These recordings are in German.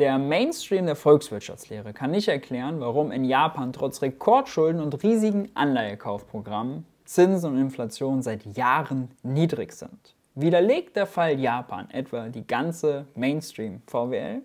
Der Mainstream der Volkswirtschaftslehre kann nicht erklären, warum in Japan trotz Rekordschulden und riesigen Anleihekaufprogrammen Zinsen und Inflation seit Jahren niedrig sind. Widerlegt der Fall Japan etwa die ganze Mainstream-VWL?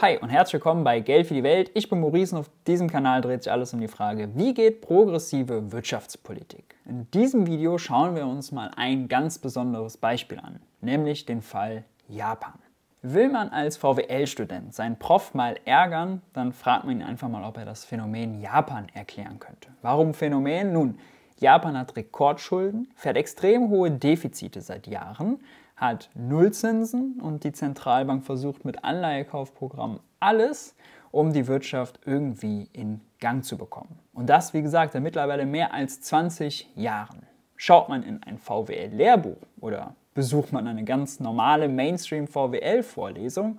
Hi und herzlich willkommen bei Geld für die Welt. Ich bin Maurice und auf diesem Kanal dreht sich alles um die Frage, wie geht progressive Wirtschaftspolitik? In diesem Video schauen wir uns mal ein ganz besonderes Beispiel an, nämlich den Fall Japan. Will man als VWL-Student seinen Prof mal ärgern, dann fragt man ihn einfach mal, ob er das Phänomen Japan erklären könnte. Warum Phänomen? Nun, Japan hat Rekordschulden, fährt extrem hohe Defizite seit Jahren, hat Nullzinsen und die Zentralbank versucht mit Anleihekaufprogrammen alles, um die Wirtschaft irgendwie in Gang zu bekommen. Und das, wie gesagt, seit mittlerweile mehr als 20 Jahren. Schaut man in ein VWL-Lehrbuch oder besucht man eine ganz normale Mainstream-VWL-Vorlesung,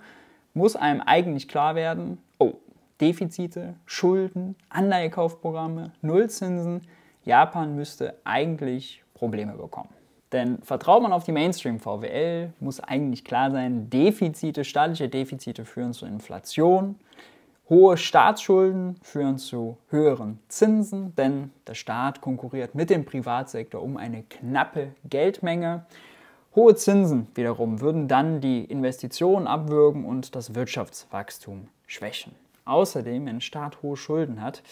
muss einem eigentlich klar werden, oh, Defizite, Schulden, Anleihekaufprogramme, Nullzinsen, Japan müsste eigentlich Probleme bekommen. Denn vertraut man auf die Mainstream-VWL, muss eigentlich klar sein, Defizite, staatliche Defizite führen zu Inflation, hohe Staatsschulden führen zu höheren Zinsen, denn der Staat konkurriert mit dem Privatsektor um eine knappe Geldmenge. Hohe Zinsen wiederum würden dann die Investitionen abwürgen und das Wirtschaftswachstum schwächen außerdem ein Staat hohe Schulden hat,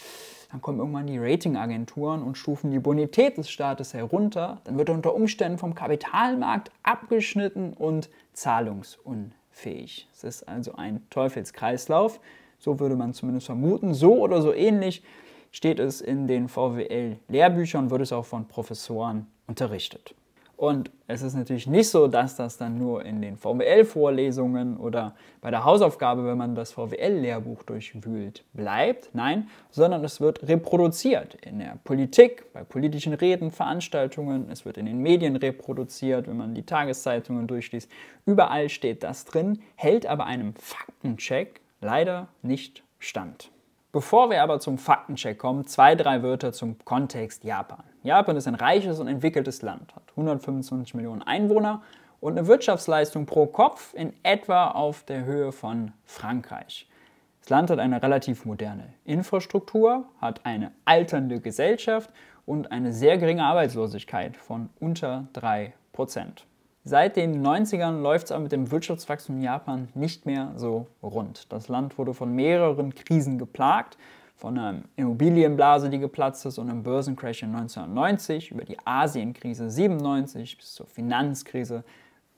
dann kommen irgendwann die Ratingagenturen und stufen die Bonität des Staates herunter, dann wird er unter Umständen vom Kapitalmarkt abgeschnitten und zahlungsunfähig. Es ist also ein Teufelskreislauf, so würde man zumindest vermuten. So oder so ähnlich steht es in den VWL-Lehrbüchern, wird es auch von Professoren unterrichtet. Und es ist natürlich nicht so, dass das dann nur in den VWL-Vorlesungen oder bei der Hausaufgabe, wenn man das VWL-Lehrbuch durchwühlt, bleibt. Nein, sondern es wird reproduziert in der Politik, bei politischen Reden, Veranstaltungen. Es wird in den Medien reproduziert, wenn man die Tageszeitungen durchliest. Überall steht das drin, hält aber einem Faktencheck leider nicht stand. Bevor wir aber zum Faktencheck kommen, zwei, drei Wörter zum Kontext Japan. Japan ist ein reiches und entwickeltes Land, hat 125 Millionen Einwohner und eine Wirtschaftsleistung pro Kopf in etwa auf der Höhe von Frankreich. Das Land hat eine relativ moderne Infrastruktur, hat eine alternde Gesellschaft und eine sehr geringe Arbeitslosigkeit von unter 3 Prozent. Seit den 90ern läuft es aber mit dem Wirtschaftswachstum in Japan nicht mehr so rund. Das Land wurde von mehreren Krisen geplagt, von einer Immobilienblase, die geplatzt ist und einem Börsencrash in 1990, über die Asienkrise 97 bis zur Finanzkrise,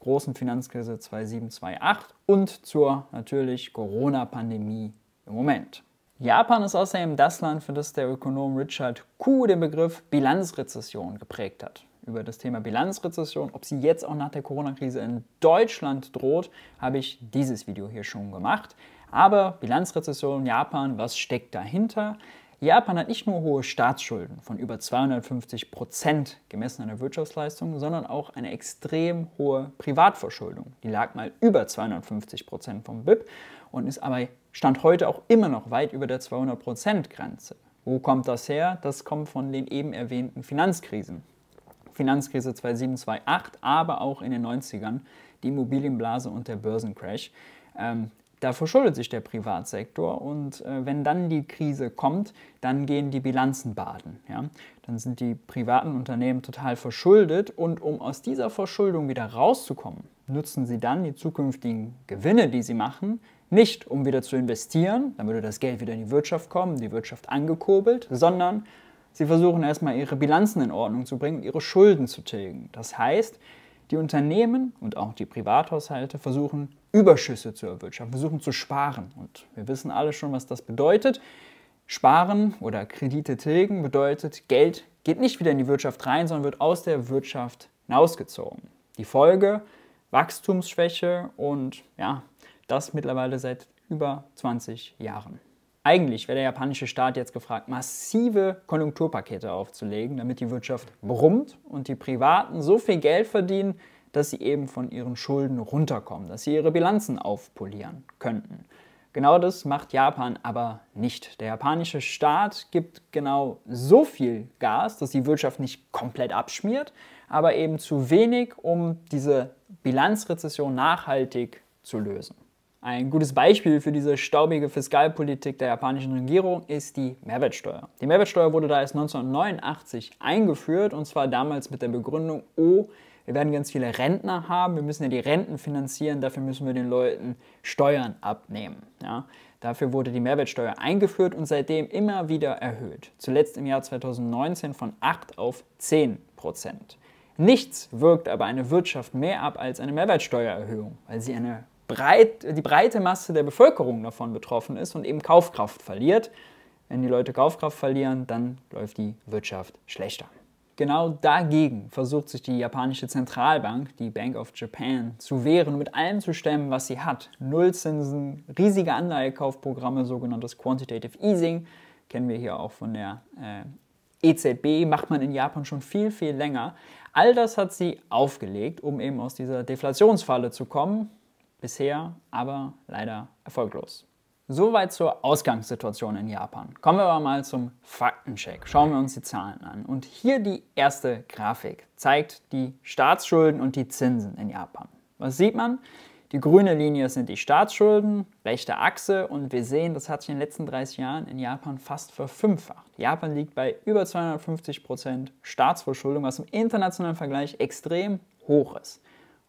großen Finanzkrise 2007-2008 und zur natürlich Corona-Pandemie im Moment. Japan ist außerdem das Land, für das der Ökonom Richard Ku den Begriff Bilanzrezession geprägt hat über das Thema Bilanzrezession, ob sie jetzt auch nach der Corona-Krise in Deutschland droht, habe ich dieses Video hier schon gemacht. Aber Bilanzrezession Japan, was steckt dahinter? Japan hat nicht nur hohe Staatsschulden von über 250 Prozent gemessen an der Wirtschaftsleistung, sondern auch eine extrem hohe Privatverschuldung. Die lag mal über 250 Prozent vom BIP und ist aber Stand heute auch immer noch weit über der 200 Prozent Grenze. Wo kommt das her? Das kommt von den eben erwähnten Finanzkrisen. Finanzkrise 2007, 2008, aber auch in den 90ern, die Immobilienblase und der Börsencrash. Ähm, da verschuldet sich der Privatsektor und äh, wenn dann die Krise kommt, dann gehen die Bilanzen baden. Ja? Dann sind die privaten Unternehmen total verschuldet und um aus dieser Verschuldung wieder rauszukommen, nutzen sie dann die zukünftigen Gewinne, die sie machen, nicht um wieder zu investieren, dann würde das Geld wieder in die Wirtschaft kommen, die Wirtschaft angekurbelt, sondern Sie versuchen erstmal ihre Bilanzen in Ordnung zu bringen ihre Schulden zu tilgen. Das heißt, die Unternehmen und auch die Privathaushalte versuchen Überschüsse zu erwirtschaften, versuchen zu sparen. Und wir wissen alle schon, was das bedeutet. Sparen oder Kredite tilgen bedeutet, Geld geht nicht wieder in die Wirtschaft rein, sondern wird aus der Wirtschaft hinausgezogen. Die Folge Wachstumsschwäche und ja, das mittlerweile seit über 20 Jahren. Eigentlich wäre der japanische Staat jetzt gefragt, massive Konjunkturpakete aufzulegen, damit die Wirtschaft brummt und die Privaten so viel Geld verdienen, dass sie eben von ihren Schulden runterkommen, dass sie ihre Bilanzen aufpolieren könnten. Genau das macht Japan aber nicht. Der japanische Staat gibt genau so viel Gas, dass die Wirtschaft nicht komplett abschmiert, aber eben zu wenig, um diese Bilanzrezession nachhaltig zu lösen. Ein gutes Beispiel für diese staubige Fiskalpolitik der japanischen Regierung ist die Mehrwertsteuer. Die Mehrwertsteuer wurde da erst 1989 eingeführt und zwar damals mit der Begründung, oh, wir werden ganz viele Rentner haben, wir müssen ja die Renten finanzieren, dafür müssen wir den Leuten Steuern abnehmen. Ja? Dafür wurde die Mehrwertsteuer eingeführt und seitdem immer wieder erhöht. Zuletzt im Jahr 2019 von 8 auf 10 Prozent. Nichts wirkt aber eine Wirtschaft mehr ab als eine Mehrwertsteuererhöhung, weil sie eine breit, die breite Masse der Bevölkerung davon betroffen ist und eben Kaufkraft verliert. Wenn die Leute Kaufkraft verlieren, dann läuft die Wirtschaft schlechter. Genau dagegen versucht sich die japanische Zentralbank, die Bank of Japan, zu wehren, mit allem zu stemmen, was sie hat. Nullzinsen, riesige Anleihekaufprogramme, sogenanntes Quantitative Easing, kennen wir hier auch von der äh, EZB, macht man in Japan schon viel, viel länger. All das hat sie aufgelegt, um eben aus dieser Deflationsfalle zu kommen, bisher aber leider erfolglos. Soweit zur Ausgangssituation in Japan. Kommen wir aber mal zum Faktencheck. Schauen wir uns die Zahlen an. Und hier die erste Grafik zeigt die Staatsschulden und die Zinsen in Japan. Was sieht man? Die grüne Linie sind die Staatsschulden, rechte Achse und wir sehen, das hat sich in den letzten 30 Jahren in Japan fast verfünffacht. Japan liegt bei über 250% Prozent Staatsverschuldung, was im internationalen Vergleich extrem hoch ist.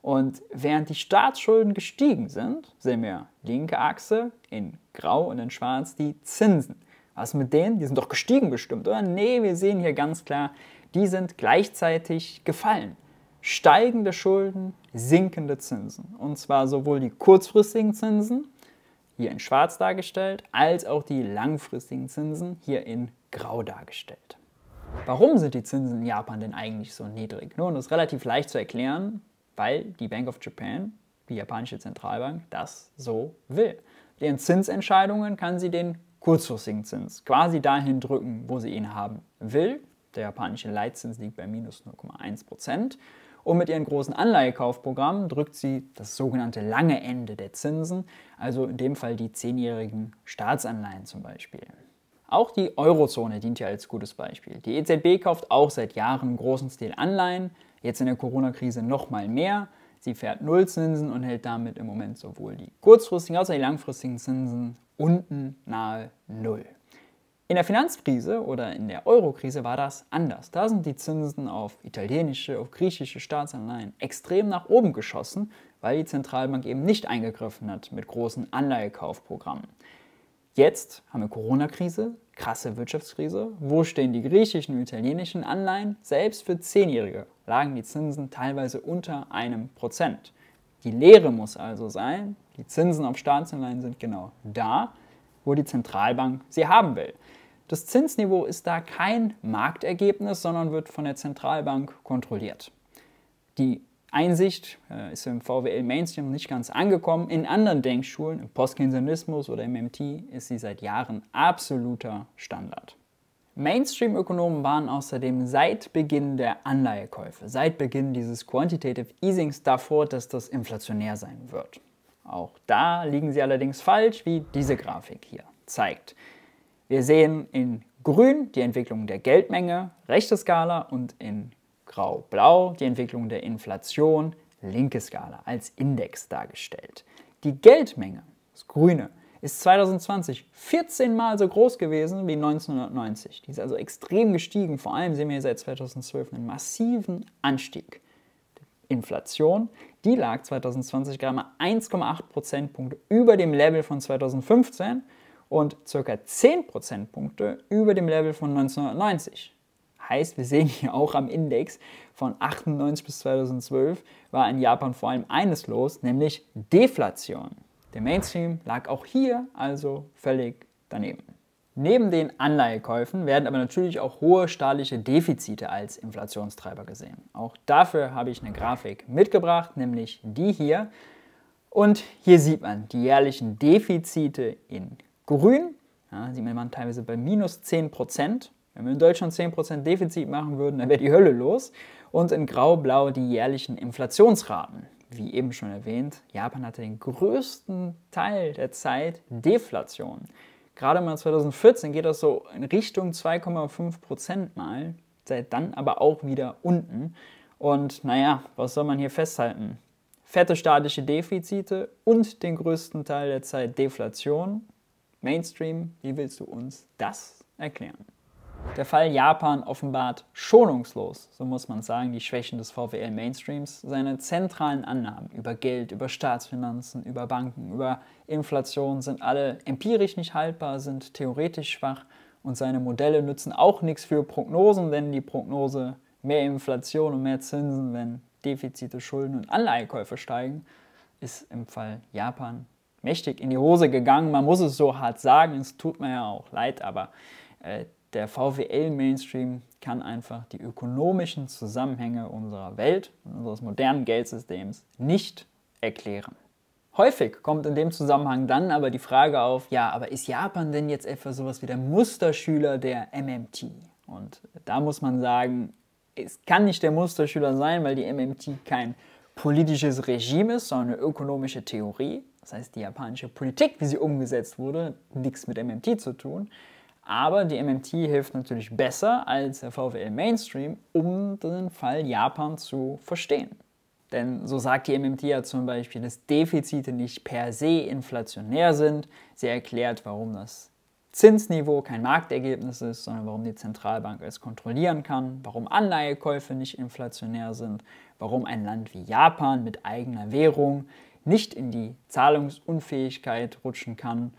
Und während die Staatsschulden gestiegen sind, sehen wir linke Achse in grau und in schwarz die Zinsen. Was mit denen? Die sind doch gestiegen bestimmt, oder? Nee, wir sehen hier ganz klar, die sind gleichzeitig gefallen. Steigende Schulden, sinkende Zinsen. Und zwar sowohl die kurzfristigen Zinsen, hier in schwarz dargestellt, als auch die langfristigen Zinsen, hier in grau dargestellt. Warum sind die Zinsen in Japan denn eigentlich so niedrig? Nun, das ist relativ leicht zu erklären weil die Bank of Japan, die japanische Zentralbank, das so will. Mit ihren Zinsentscheidungen kann sie den kurzfristigen Zins quasi dahin drücken, wo sie ihn haben will. Der japanische Leitzins liegt bei minus 0,1 Prozent. Und mit ihren großen Anleihekaufprogrammen drückt sie das sogenannte lange Ende der Zinsen, also in dem Fall die zehnjährigen Staatsanleihen zum Beispiel. Auch die Eurozone dient ja als gutes Beispiel. Die EZB kauft auch seit Jahren großen Stil Anleihen, Jetzt in der Corona-Krise nochmal mehr. Sie fährt Nullzinsen und hält damit im Moment sowohl die kurzfristigen als auch die langfristigen Zinsen unten nahe Null. In der Finanzkrise oder in der Eurokrise war das anders. Da sind die Zinsen auf italienische, auf griechische Staatsanleihen extrem nach oben geschossen, weil die Zentralbank eben nicht eingegriffen hat mit großen Anleihekaufprogrammen. Jetzt haben wir Corona-Krise, krasse Wirtschaftskrise. Wo stehen die griechischen und italienischen Anleihen? Selbst für Zehnjährige lagen die Zinsen teilweise unter einem Prozent. Die Lehre muss also sein, die Zinsen auf Staatsanleihen sind genau da, wo die Zentralbank sie haben will. Das Zinsniveau ist da kein Marktergebnis, sondern wird von der Zentralbank kontrolliert. Die Einsicht äh, ist im VWL Mainstream nicht ganz angekommen. In anderen Denkschulen, im Postkeynesianismus oder im MT, ist sie seit Jahren absoluter Standard. Mainstream-Ökonomen waren außerdem seit Beginn der Anleihekäufe, seit Beginn dieses Quantitative Easings davor, dass das inflationär sein wird. Auch da liegen sie allerdings falsch, wie diese Grafik hier zeigt. Wir sehen in grün die Entwicklung der Geldmenge, rechte Skala, und in grau-blau die Entwicklung der Inflation, linke Skala, als Index dargestellt. Die Geldmenge, das grüne, ist 2020 14 Mal so groß gewesen wie 1990. Die ist also extrem gestiegen. Vor allem sehen wir hier seit 2012 einen massiven Anstieg. Die Inflation, die lag 2020 gerade mal 1,8 Prozentpunkte über dem Level von 2015 und circa 10 Prozentpunkte über dem Level von 1990. Heißt, wir sehen hier auch am Index von 98 bis 2012 war in Japan vor allem eines los, nämlich Deflation. Der Mainstream lag auch hier also völlig daneben. Neben den Anleihekäufen werden aber natürlich auch hohe staatliche Defizite als Inflationstreiber gesehen. Auch dafür habe ich eine Grafik mitgebracht, nämlich die hier. Und hier sieht man die jährlichen Defizite in grün. Ja, sieht man teilweise bei minus 10 Wenn wir in Deutschland 10% Defizit machen würden, dann wäre die Hölle los. Und in grau-blau die jährlichen Inflationsraten wie eben schon erwähnt, Japan hatte den größten Teil der Zeit Deflation. Gerade mal 2014 geht das so in Richtung 2,5 Prozent mal, seit dann aber auch wieder unten. Und naja, was soll man hier festhalten? Fette statische Defizite und den größten Teil der Zeit Deflation. Mainstream, wie willst du uns das erklären? Der Fall Japan offenbart schonungslos, so muss man sagen, die Schwächen des VWL-Mainstreams, seine zentralen Annahmen über Geld, über Staatsfinanzen, über Banken, über Inflation sind alle empirisch nicht haltbar, sind theoretisch schwach und seine Modelle nützen auch nichts für Prognosen, denn die Prognose mehr Inflation und mehr Zinsen, wenn Defizite, Schulden und Anleihekäufe steigen, ist im Fall Japan mächtig in die Hose gegangen. Man muss es so hart sagen, es tut mir ja auch leid, aber äh, der VWL-Mainstream kann einfach die ökonomischen Zusammenhänge unserer Welt, unseres modernen Geldsystems nicht erklären. Häufig kommt in dem Zusammenhang dann aber die Frage auf, ja, aber ist Japan denn jetzt etwa sowas wie der Musterschüler der MMT? Und da muss man sagen, es kann nicht der Musterschüler sein, weil die MMT kein politisches Regime ist, sondern eine ökonomische Theorie. Das heißt, die japanische Politik, wie sie umgesetzt wurde, nichts mit MMT zu tun. Aber die MMT hilft natürlich besser als der VWL Mainstream, um den Fall Japan zu verstehen. Denn so sagt die MMT ja zum Beispiel, dass Defizite nicht per se inflationär sind. Sie erklärt, warum das Zinsniveau kein Marktergebnis ist, sondern warum die Zentralbank es kontrollieren kann, warum Anleihekäufe nicht inflationär sind, warum ein Land wie Japan mit eigener Währung nicht in die Zahlungsunfähigkeit rutschen kann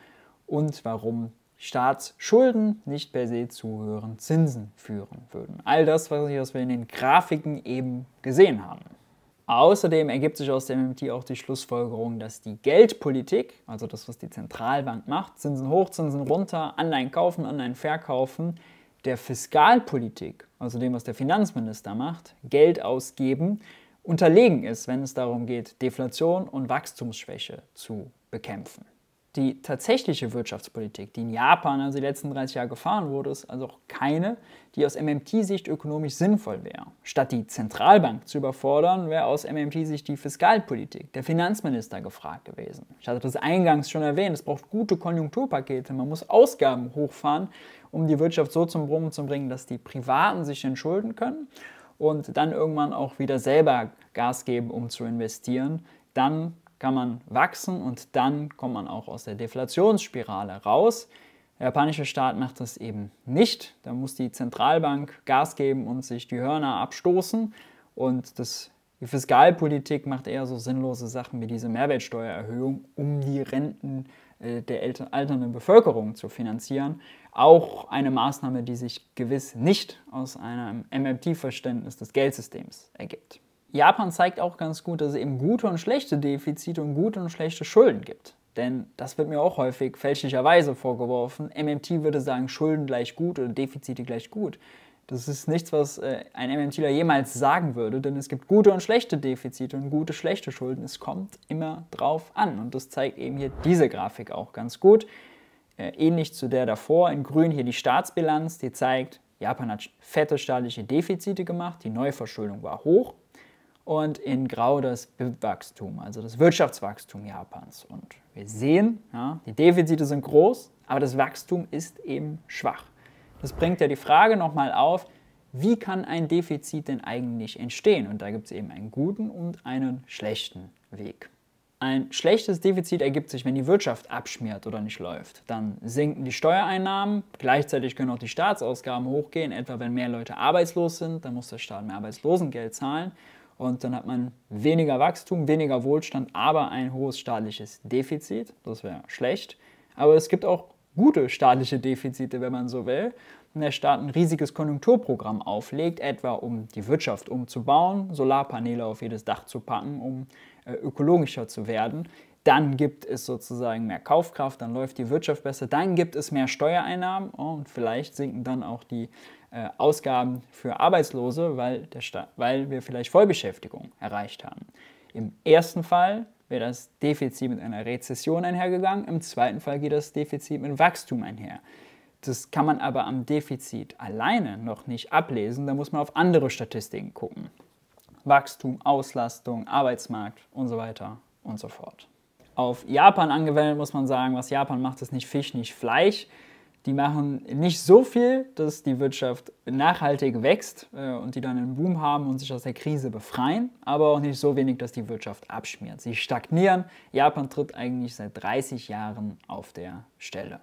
und warum Staatsschulden nicht per se zu höheren Zinsen führen würden. All das, was wir in den Grafiken eben gesehen haben. Außerdem ergibt sich aus der MMT auch die Schlussfolgerung, dass die Geldpolitik, also das, was die Zentralbank macht, Zinsen hoch, Zinsen runter, Anleihen kaufen, Anleihen verkaufen, der Fiskalpolitik, also dem, was der Finanzminister macht, Geld ausgeben, unterlegen ist, wenn es darum geht, Deflation und Wachstumsschwäche zu bekämpfen die tatsächliche Wirtschaftspolitik, die in Japan also die letzten 30 Jahre gefahren wurde, ist also auch keine, die aus MMT-Sicht ökonomisch sinnvoll wäre. Statt die Zentralbank zu überfordern, wäre aus MMT-Sicht die Fiskalpolitik, der Finanzminister gefragt gewesen. Ich hatte das eingangs schon erwähnt, es braucht gute Konjunkturpakete, man muss Ausgaben hochfahren, um die Wirtschaft so zum Brummen zu bringen, dass die Privaten sich entschulden können und dann irgendwann auch wieder selber Gas geben, um zu investieren. Dann kann man wachsen und dann kommt man auch aus der Deflationsspirale raus. Der japanische Staat macht das eben nicht. Da muss die Zentralbank Gas geben und sich die Hörner abstoßen. Und das, die Fiskalpolitik macht eher so sinnlose Sachen wie diese Mehrwertsteuererhöhung, um die Renten äh, der alternden Bevölkerung zu finanzieren. Auch eine Maßnahme, die sich gewiss nicht aus einem MMT-Verständnis des Geldsystems ergibt. Japan zeigt auch ganz gut, dass es eben gute und schlechte Defizite und gute und schlechte Schulden gibt. Denn das wird mir auch häufig fälschlicherweise vorgeworfen. MMT würde sagen, Schulden gleich gut oder Defizite gleich gut. Das ist nichts, was äh, ein MMTler jemals sagen würde, denn es gibt gute und schlechte Defizite und gute, schlechte Schulden. Es kommt immer drauf an. Und das zeigt eben hier diese Grafik auch ganz gut. Äh, ähnlich zu der davor. In grün hier die Staatsbilanz, die zeigt, Japan hat fette staatliche Defizite gemacht, die Neuverschuldung war hoch, und in Grau das BIP-Wachstum, also das Wirtschaftswachstum Japans. Und wir sehen, ja, die Defizite sind groß, aber das Wachstum ist eben schwach. Das bringt ja die Frage nochmal auf, wie kann ein Defizit denn eigentlich entstehen? Und da gibt es eben einen guten und einen schlechten Weg. Ein schlechtes Defizit ergibt sich, wenn die Wirtschaft abschmiert oder nicht läuft. Dann sinken die Steuereinnahmen, gleichzeitig können auch die Staatsausgaben hochgehen, etwa wenn mehr Leute arbeitslos sind, dann muss der Staat mehr Arbeitslosengeld zahlen. Und dann hat man weniger Wachstum, weniger Wohlstand, aber ein hohes staatliches Defizit. Das wäre schlecht. Aber es gibt auch gute staatliche Defizite, wenn man so will. Wenn der Staat ein riesiges Konjunkturprogramm auflegt, etwa um die Wirtschaft umzubauen, Solarpaneele auf jedes Dach zu packen, um äh, ökologischer zu werden, dann gibt es sozusagen mehr Kaufkraft, dann läuft die Wirtschaft besser, dann gibt es mehr Steuereinnahmen und vielleicht sinken dann auch die äh, Ausgaben für Arbeitslose, weil, weil wir vielleicht Vollbeschäftigung erreicht haben. Im ersten Fall wäre das Defizit mit einer Rezession einhergegangen, im zweiten Fall geht das Defizit mit Wachstum einher. Das kann man aber am Defizit alleine noch nicht ablesen, da muss man auf andere Statistiken gucken. Wachstum, Auslastung, Arbeitsmarkt und so weiter und so fort. Auf Japan angewendet muss man sagen, was Japan macht, ist nicht Fisch, nicht Fleisch die machen nicht so viel, dass die Wirtschaft nachhaltig wächst äh, und die dann einen Boom haben und sich aus der Krise befreien, aber auch nicht so wenig, dass die Wirtschaft abschmiert. Sie stagnieren. Japan tritt eigentlich seit 30 Jahren auf der Stelle.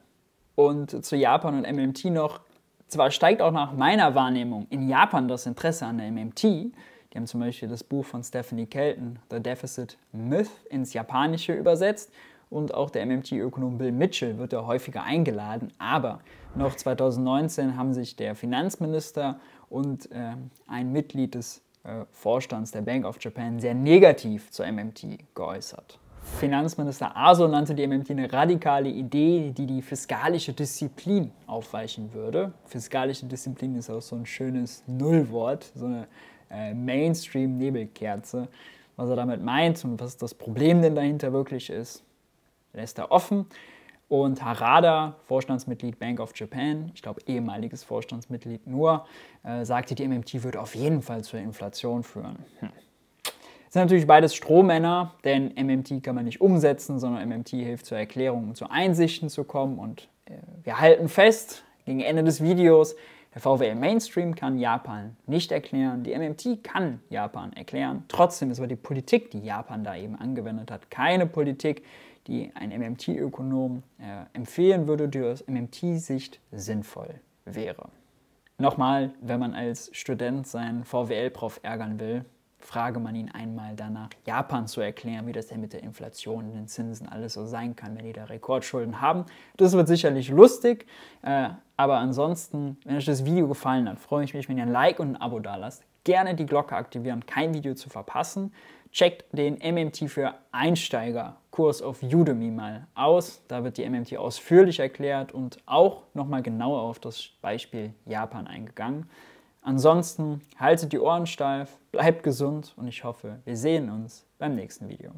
Und zu Japan und MMT noch, zwar steigt auch nach meiner Wahrnehmung in Japan das Interesse an der MMT, die haben zum Beispiel das Buch von Stephanie Kelton, The Deficit Myth, ins Japanische übersetzt und auch der MMT-Ökonom Bill Mitchell wird ja häufiger eingeladen. Aber noch 2019 haben sich der Finanzminister und äh, ein Mitglied des äh, Vorstands der Bank of Japan sehr negativ zur MMT geäußert. Finanzminister Aso nannte die MMT eine radikale Idee, die die fiskalische Disziplin aufweichen würde. Fiskalische Disziplin ist auch so ein schönes Nullwort, so eine äh, Mainstream-Nebelkerze. Was er damit meint und was das Problem denn dahinter wirklich ist, lässt er offen. Und Harada, Vorstandsmitglied Bank of Japan, ich glaube ehemaliges Vorstandsmitglied nur, äh, sagte, die MMT würde auf jeden Fall zur Inflation führen. Hm. Das sind natürlich beides Strohmänner, denn MMT kann man nicht umsetzen, sondern MMT hilft zur Erklärung und zu Einsichten zu kommen. Und äh, wir halten fest, gegen Ende des Videos, der VWL Mainstream kann Japan nicht erklären, die MMT kann Japan erklären. Trotzdem ist aber die Politik, die Japan da eben angewendet hat, keine Politik, die ein MMT-Ökonom äh, empfehlen würde, die aus MMT-Sicht sinnvoll wäre. Nochmal, wenn man als Student seinen VWL-Prof ärgern will, frage man ihn einmal danach, Japan zu erklären, wie das denn mit der Inflation den Zinsen alles so sein kann, wenn die da Rekordschulden haben. Das wird sicherlich lustig, äh, aber ansonsten, wenn euch das Video gefallen hat, freue ich mich, wenn ihr ein Like und ein Abo da lasst. Gerne die Glocke aktivieren, um kein Video zu verpassen. Checkt den MMT für Einsteiger Kurs auf Udemy mal aus. Da wird die MMT ausführlich erklärt und auch nochmal genauer auf das Beispiel Japan eingegangen. Ansonsten haltet die Ohren steif, bleibt gesund und ich hoffe, wir sehen uns beim nächsten Video.